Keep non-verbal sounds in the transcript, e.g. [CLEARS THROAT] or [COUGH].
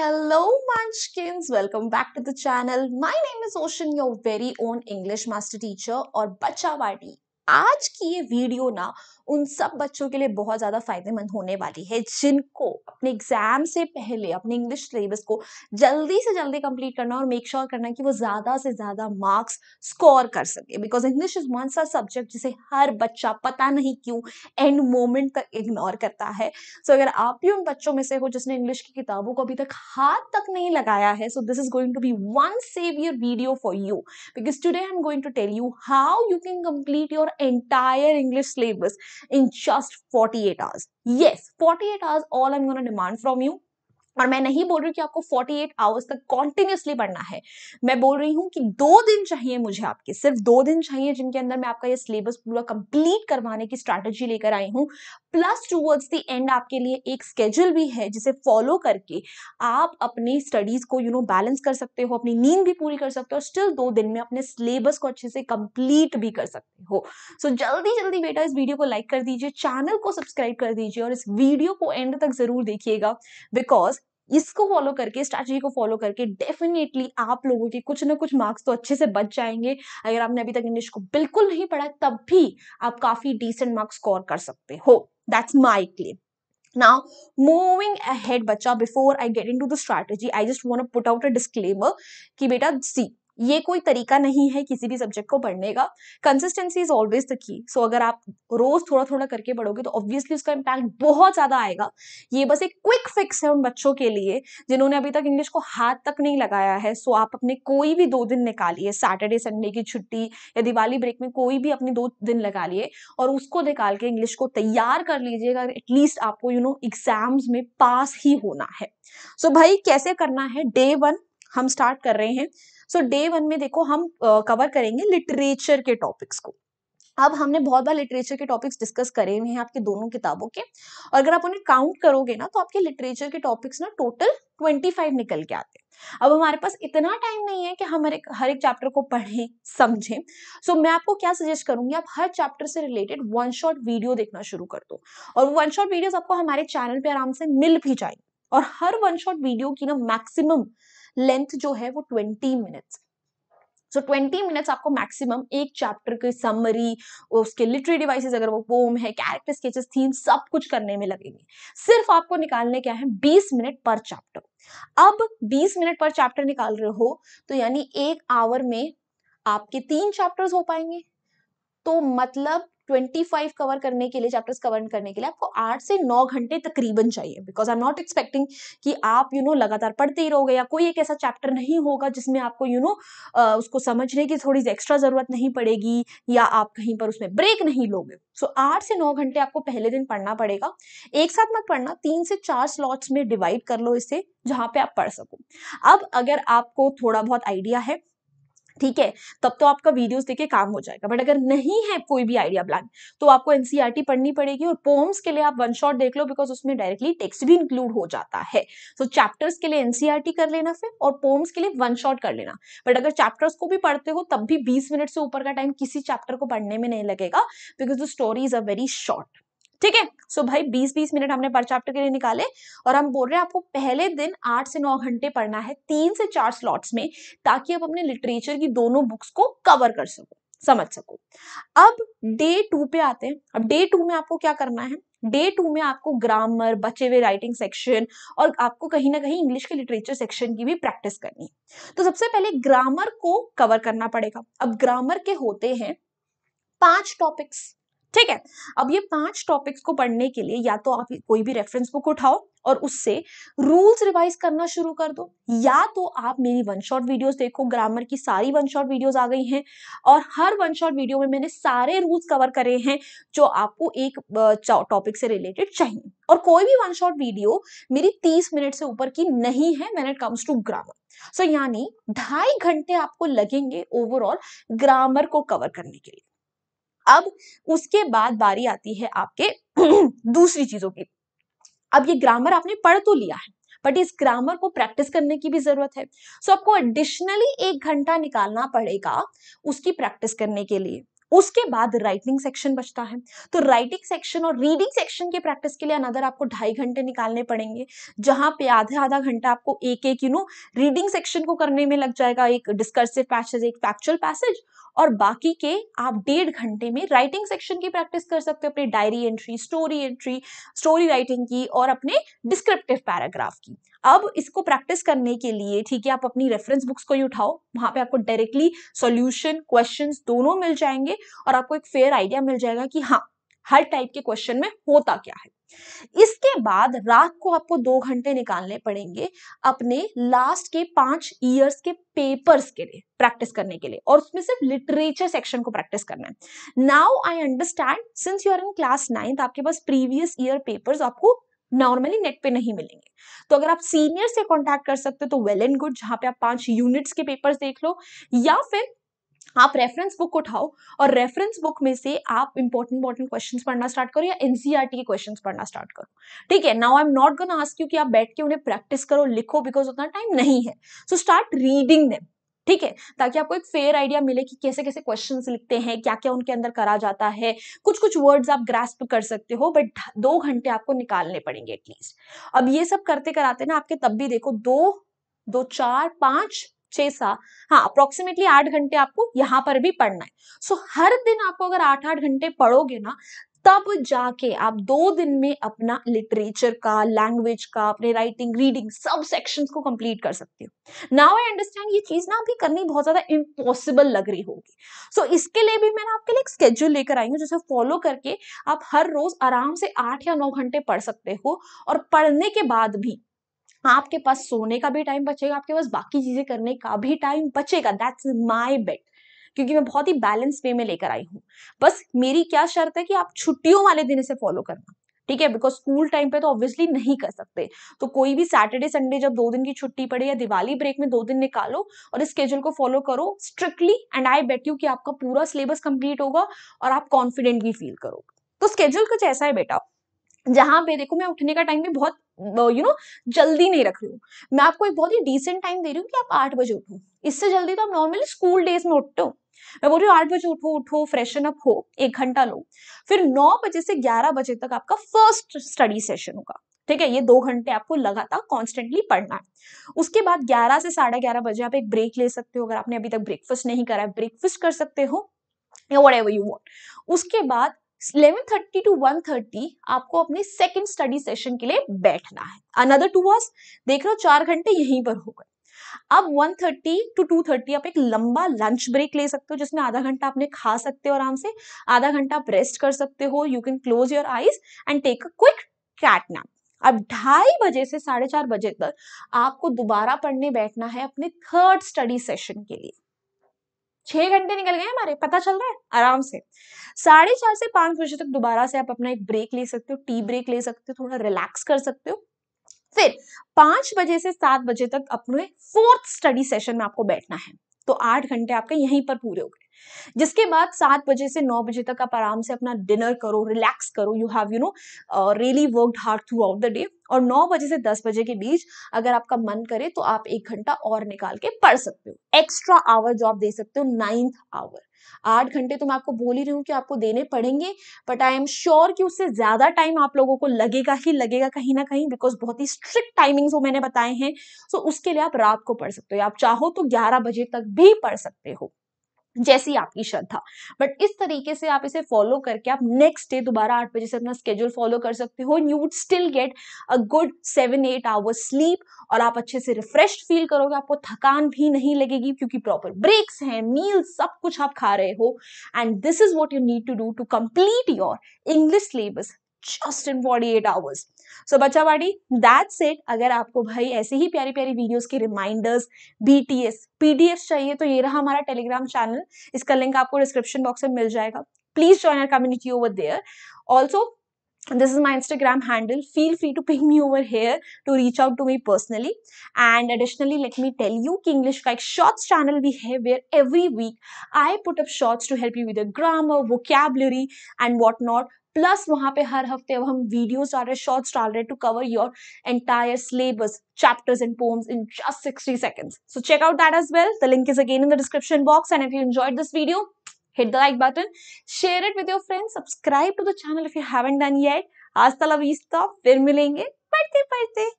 Hello Munchkins, welcome back to the channel. My name is Ocean, your very own English master teacher or Bacha Bachawadi. आज की ये video ना उन सब बच्चों के लिए बहुत ज़्यादा फायदेमंद होने वाली है जिनको अपने एग्जाम से पहले अपने इंग्लिश सिलेबस को जल्दी से जल्दी कंप्लीट करना और मेक श्योर sure करना कि वो ज़्यादा से ज़्यादा मार्क्स स्कोर कर सके बिकॉज इंग्लिश इज वन सा सब्जेक्ट जिसे हर बच्चा पता नहीं क्यों एंड मोमेंट तक इग्नोर करता है सो so, अगर आप भी उन बच्चों में से हो जिसने इंग्लिश की किताबों को अभी तक हाथ तक नहीं लगाया है so this is going to be one saviour video for you because today I am going to tell you how you can complete your entire English syllabus in just 48 hours. Yes, 48 hours all I'm going to demand from you और मैं नहीं बोल रही कि आपको 48 hours तक continuously पढ़ना है मैं बोल रही हूँ कि दो दिन चाहिए मुझे आपके सिर्फ दो दिन चाहिए जिनके अंदर मैं आपका ये सिलेबस पूरा कंप्लीट करवाने की स्ट्रैटेजी लेकर आई हूँ प्लस टूवर्ड्स द एंड आपके लिए एक स्केड्यूल भी है जिसे फॉलो करके आप अपनी स्टडीज को यू नो बैलेंस कर सकते हो अपनी नींद भी पूरी कर सकते हो और स्टिल दो दिन में अपने सिलेबस को अच्छे से कंप्लीट भी कर सकते हो सो so, जल्दी जल्दी बेटा इस वीडियो को लाइक कर दीजिए चैनल को सब्सक्राइब कर दीजिए और इस वीडियो को एंड तक जरूर देखिएगा बिकॉज इसको फॉलो करके स्ट्रैटेजी को फॉलो करके डेफिनेटली आप लोगों के कुछ ना कुछ मार्क्स तो अच्छे से बच जाएंगे अगर आपने अभी तक इंग्लिश को बिल्कुल नहीं पढ़ा तब भी आप काफी डिसेंट मार्क्स स्कोर कर सकते हो that's my claim Now, moving ahead, बच्चा before I get into the strategy, I just want to put out a disclaimer कि बेटा see ये कोई तरीका नहीं है किसी भी सब्जेक्ट को पढ़ने का consistency is always the key सो अगर आप रोज थोड़ा थोड़ा करके पढ़ोगे तो ऑब्वियसली उसका इम्पैक्ट बहुत ज्यादा आएगा ये बस एक क्विक फिक्स है उन बच्चों के लिए जिन्होंने अभी तक इंग्लिश को हाथ तक नहीं लगाया है सो आप अपने कोई भी दो दिन निकालिए सैटरडे संडे की छुट्टी या दिवाली ब्रेक में कोई भी अपने दो दिन लगा लिए और उसको निकाल के इंग्लिश को तैयार कर लीजिएगा एटलीस्ट आपको यू नो एग्जाम्स में पास ही होना है सो so भाई कैसे करना है डे वन हम स्टार्ट कर रहे हैं सो डे वन में देखो हम कवर uh, करेंगे लिटरेचर के टॉपिक्स को अब हमने बहुत बार लिटरेचर के टॉपिक्स डिस्कस करे हुए हैं आपके दोनों किताबों के और अगर आप उन्हें काउंट करोगे ना तो आपके लिटरेचर के टॉपिक्स ना टोटल 25 निकल के आते हैं अब हमारे पास इतना टाइम नहीं है कि हम हर एक हर एक चैप्टर को पढ़ें समझें सो मैं आपको क्या सजेस्ट करूंगी आप हर चैप्टर से रिलेटेड वन शॉर्ट वीडियो देखना शुरू कर दो और वन शॉर्ट वीडियोस आपको हमारे चैनल पर आराम से मिल भी जाएंगे और हर वन शॉट वीडियो की ना मैक्सिमम लेंथ जो है वो twenty minutes so twenty minutes आपको मैक्सिमम एक चैप्टर की समरी उसके लिटरी डिवाइसेस अगर वो पोम है कैरेक्टर स्केचेस थीम सब कुछ करने में लगेंगे सिर्फ आपको निकालने क्या है बीस मिनट पर चैप्टर अब बीस मिनट पर चैप्टर निकाल रहे हो तो यानी एक आवर में आपके तीन चैप्टर्स हो पाएंगे तो मतलब 25 कवर करने के लिए चैप्टर्स कवर करने के लिए आपको आठ से नौ घंटे तकरीबन चाहिए because I am not expecting कि आप यू you नो know, लगातार पढ़ते ही रहोगे या कोई एक ऐसा चैप्टर नहीं होगा जिसमें आपको यू you नो know, उसको समझने की थोड़ी सी एक्स्ट्रा ज़रूरत नहीं पड़ेगी या आप कहीं पर उसमें ब्रेक नहीं लोगे सो so, आठ से नौ घंटे आपको पहले दिन पढ़ना पड़ेगा एक साथ मत पढ़ना तीन से चार स्लॉट्स में डिवाइड कर लो इसे जहाँ पे आप पढ़ सको अब अगर आपको थोड़ा बहुत आइडिया है ठीक है तब तो आपका वीडियोस देखे काम हो जाएगा बट अगर नहीं है कोई भी आइडिया प्लान तो आपको एनसीईआरटी e पढ़नी पड़ेगी और पोम्स के लिए आप वन शॉट देख लो बिकॉज उसमें डायरेक्टली टेक्स्ट भी इंक्लूड हो जाता है सो so, चैप्टर्स के लिए एनसीईआरटी e कर लेना फिर और पोम्स के लिए वन शॉट कर लेना बट अगर चैप्टर्स को भी पढ़ते हो तब भी बीस मिनट से ऊपर का टाइम किसी चैप्टर को पढ़ने में नहीं लगेगा because the story is a very short ठीक है सो भाई 20-20 मिनट हमने पर चैप्टर के लिए निकाले और हम बोल रहे हैं आपको पहले दिन आठ से नौ घंटे पढ़ना है तीन से चार स्लॉट्स में ताकि आप अपने लिटरेचर की दोनों बुक्स को कवर कर सको समझ सको अब डे टू पे आते हैं अब डे टू में आपको क्या करना है डे टू में आपको ग्रामर बचे हुए राइटिंग सेक्शन और आपको कहीं ना कहीं इंग्लिश के लिटरेचर सेक्शन की भी प्रैक्टिस करनी है तो सबसे पहले ग्रामर को कवर करना पड़ेगा अब ग्रामर के होते हैं पांच टॉपिक्स ठीक है अब ये पांच टॉपिक्स को पढ़ने के लिए या तो आप कोई भी रेफरेंस बुक उठाओ और उससे रूल्स रिवाइज करना शुरू कर दो या तो आप मेरी वन शॉट वीडियोस देखो ग्रामर की सारी वन शॉट वीडियोस आ गई हैं और हर वन शॉट वीडियो में मैंने सारे रूल्स कवर करे हैं जो आपको एक टॉपिक से रिलेटेड चाहिए और कोई भी वन शॉट वीडियो मेरी तीस मिनट से ऊपर की नहीं है मैन it comes to grammar so यानी ढाई घंटे आपको लगेंगे ओवरऑल ग्रामर को कवर करने के लिए अब उसके बाद बारी आती है आपके [CLEARS THROAT] दूसरी चीजों की अब ये ग्रामर आपने पढ़ तो लिया है बट इस ग्रामर को प्रैक्टिस करने की भी जरूरत है सो so, आपको एडिशनली एक घंटा निकालना पड़ेगा उसकी प्रैक्टिस करने के लिए उसके बाद राइटिंग सेक्शन बचता है तो राइटिंग सेक्शन और रीडिंग सेक्शन के प्रैक्टिस के लिए अनदर आपको ढाई घंटे निकालने पड़ेंगे जहां पे आधे आधा घंटा आपको एक एक यू नो रीडिंग सेक्शन को करने में लग जाएगा एक डिस्कर्सिव पैसेज एक फैक्चुअल पैसेज और बाकी के आप डेढ़ घंटे में राइटिंग सेक्शन की प्रैक्टिस कर सकते हो अपने diary entry story entry story writing की और अपने डिस्क्रिप्टिव पैराग्राफ की अब इसको प्रैक्टिस करने के लिए ठीक है आप अपनी रेफरेंस बुक्स को ही उठाओ वहां पे आपको डायरेक्टली सॉल्यूशन क्वेश्चंस दोनों मिल जाएंगे और आपको एक फेयर आइडिया मिल जाएगा कि हाँ हर टाइप के क्वेश्चन में होता क्या है इसके बाद रात को आपको दो घंटे निकालने पड़ेंगे अपने लास्ट के पांच ईयर्स के पेपर्स के लिए प्रैक्टिस करने के लिए और उसमें सिर्फ लिटरेचर सेक्शन को प्रैक्टिस करना है now I understand since you are in class ninth आपके पास प्रीवियस ईयर पेपर्स आपको नॉर्मली नेट पे नहीं हम्म। मिलेंगे तो अगर आप सीनियर से कॉन्टेक्ट कर सकते हो तो वेल एंड गुड जहां पे आप पांच यूनिट्स के पेपर देख लो या फिर आप रेफरेंस बुक उठाओ और रेफरेंस बुक में से आप इंपॉर्टेंट इंपॉर्टेंट क्वेश्चंस पढ़ना स्टार्ट करो या एनसीईआरटी e के क्वेश्चंस पढ़ना स्टार्ट करो ठीक है now I am not gonna ask you कि आप बैठ के उन्हें प्रैक्टिस करो लिखो बिकॉज उतना टाइम नहीं है सो स्टार्ट रीडिंग देम ठीक है ताकि आपको एक फेयर आइडिया मिले कि कैसे कैसे क्वेश्चन लिखते हैं क्या क्या उनके अंदर करा जाता है कुछ कुछ वर्ड्स आप ग्रास्प कर सकते हो बट दो घंटे आपको निकालने पड़ेंगे एटलीस्ट अब ये सब करते कराते ना आपके तब भी देखो दो दो चार पांच छह सात हाँ अप्रोक्सीमेटली आठ घंटे आपको यहां पर भी पढ़ना है सो so, हर दिन आपको अगर आठ आठ घंटे पढ़ोगे ना तब जाके आप दो दिन में अपना लिटरेचर का लैंग्वेज का अपने राइटिंग रीडिंग सब सेक्शन को कंप्लीट कर सकते हो नाउ आई अंडरस्टैंड ये चीज ना अभी करनी बहुत ज्यादा इम्पॉसिबल लग रही होगी सो so, इसके लिए भी मैंने आपके लिए एक स्केड्यूल लेकर आई हूँ जिसे फॉलो करके आप हर रोज आराम से आठ या नौ घंटे पढ़ सकते हो और पढ़ने के बाद भी आपके पास सोने का भी टाइम बचेगा आपके पास बाकी चीजें करने का भी टाइम बचेगा दैट्स माई बेट क्योंकि मैं बहुत ही बैलेंस वे में लेकर आई हूँ बस मेरी क्या शर्त है कि आप छुट्टियों वाले दिन इसे फॉलो करना ठीक है बिकॉज स्कूल टाइम पे तो ऑब्वियसली नहीं कर सकते तो कोई भी सैटरडे संडे जब दो दिन की छुट्टी पड़े या दिवाली ब्रेक में दो दिन निकालो और इस स्केड्यूल को फॉलो करो strictly and I bet you कि आपका पूरा सिलेबस कंप्लीट होगा और आप कॉन्फिडेंट भी फील करोगे तो स्केड्यूल कुछ ऐसा है बेटा जहां पे देखो मैं उठने का टाइम भी बहुत यू नो जल्दी नहीं रख रही हूँ मैं आपको एक बहुत ही डिसेंट टाइम दे रही हूँ कि आप आठ बजे उठो इससे जल्दी तो आप नॉर्मली स्कूल डेज में उठते हो मैं बोल रही हूँ आठ बजे उठो उठो फ्रेशन अप हो एक घंटा लो फिर नौ बजे से ग्यारह बजे तक आपका फर्स्ट स्टडी सेशन होगा ठीक है ये दो घंटे आपको लगातार कॉन्स्टेंटली पढ़ना है उसके बाद ग्यारह से साढ़े ग्यारह बजे आप एक ब्रेक ले सकते हो अगर आपने अभी तक ब्रेकफास्ट नहीं करा है ब्रेकफास्ट कर सकते हो या वट एवर यू वॉन्ट उसके बाद 11:30 टू 1:30 आपको अपने सेकेंड स्टडी सेशन के लिए बैठना है अनदर टू आवर्स देख रहे हो चार घंटे यहीं पर हो गए अब one thirty to two thirty आप एक लंबा लंच ब्रेक ले सकते हो जिसमें आधा घंटा आपने खा सकते हो आराम से आधा घंटा आप रेस्ट कर सकते हो you can close your eyes and take a quick cat nap अब ढाई बजे से साढ़े चार बजे तक आपको दोबारा पढ़ने बैठना है अपने थर्ड स्टडी सेशन के लिए छह घंटे निकल गए हमारे पता चल रहा है आराम से साढ़े चार से पांच बजे तक दोबारा से आप अपना एक ब्रेक ले सकते हो टी ब्रेक ले सकते हो थोड़ा रिलैक्स कर सकते हो फिर पांच बजे से सात बजे तक अपने फोर्थ स्टडी सेशन में आपको बैठना है तो आठ घंटे आपके यहीं पर पूरे हो गए जिसके बाद सात बजे से नौ बजे तक आप आराम से अपना डिनर करो रिलैक्स करो you have you know really worked hard throughout the day और नौ बजे से दस बजे के बीच अगर आपका मन करे तो आप एक घंटा और निकाल के पढ़ सकते हो एक्स्ट्रा आवर जो आप दे सकते हो नाइन्थ आवर आठ घंटे तो मैं आपको बोल ही रही हूँ कि आपको देने पड़ेंगे बट आई एम श्योर कि उससे ज्यादा टाइम आप लोगों को लगेगा ही लगेगा कहीं ना कहीं बिकॉज बहुत ही स्ट्रिक्ट टाइमिंग्स वो मैंने बताए हैं सो so उसके लिए आप रात को पढ़ सकते हो आप चाहो तो ग्यारह बजे तक भी पढ़ सकते हो जैसी आपकी श्रद्धा बट इस तरीके से आप इसे फॉलो करके आप नेक्स्ट डे दोबारा आठ बजे से अपना स्केड्यूल फॉलो कर सकते हो you would still get a good seven eight hour sleep और आप अच्छे से रिफ्रेश फील करोगे आपको थकान भी नहीं लगेगी क्योंकि प्रॉपर ब्रेक्स हैं मील सब कुछ आप खा रहे हो and this is what you need to do to complete your English syllabus just in forty eight hours so बच्चा बाटी दैट्स इट अगर आपको भाई ऐसे ही प्यारी प्यारी वीडियोस के रिमाइंडर्स बीटीएस पीडीएफ चाहिए तो ये रहा हमारा टेलीग्राम चैनल इसका लिंक आपको डिस्क्रिप्शन बॉक्स में मिल जाएगा please join our community over there also this is my Instagram handle feel free to ping me over here to reach out to me personally and additionally let me tell you की English का एक shorts channel भी है where every week I put up shorts to help you with grammar vocabulary and what not plus वहां पे हर हफ्ते अब हम वीडियोस डाल रहे शॉर्ट्स डाल रहे to cover your entire syllabus chapters and poems in just 60 seconds. So check out that as well. The link is again in the description box. And if you enjoyed this video, hit the like button, share it with your friends, subscribe to the channel if you haven't done yet. Hasta la vista, फिर मिलेंगे पढ़ते पढ़ते